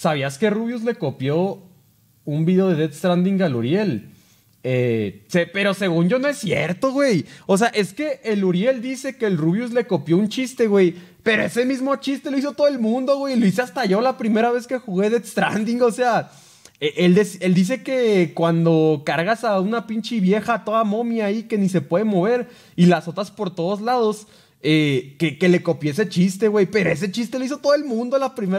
¿Sabías que Rubius le copió un video de Dead Stranding a Uriel? Eh, pero según yo no es cierto, güey. O sea, es que el Uriel dice que el Rubius le copió un chiste, güey. Pero ese mismo chiste lo hizo todo el mundo, güey. Lo hice hasta yo la primera vez que jugué Dead Stranding. O sea, e, él, dice que cuando cargas a una pinche vieja toda momia ahí que ni se puede mover y las otras por todos lados, eh, que, le copié ese chiste, güey. Pero ese chiste lo hizo todo el mundo la primera vez.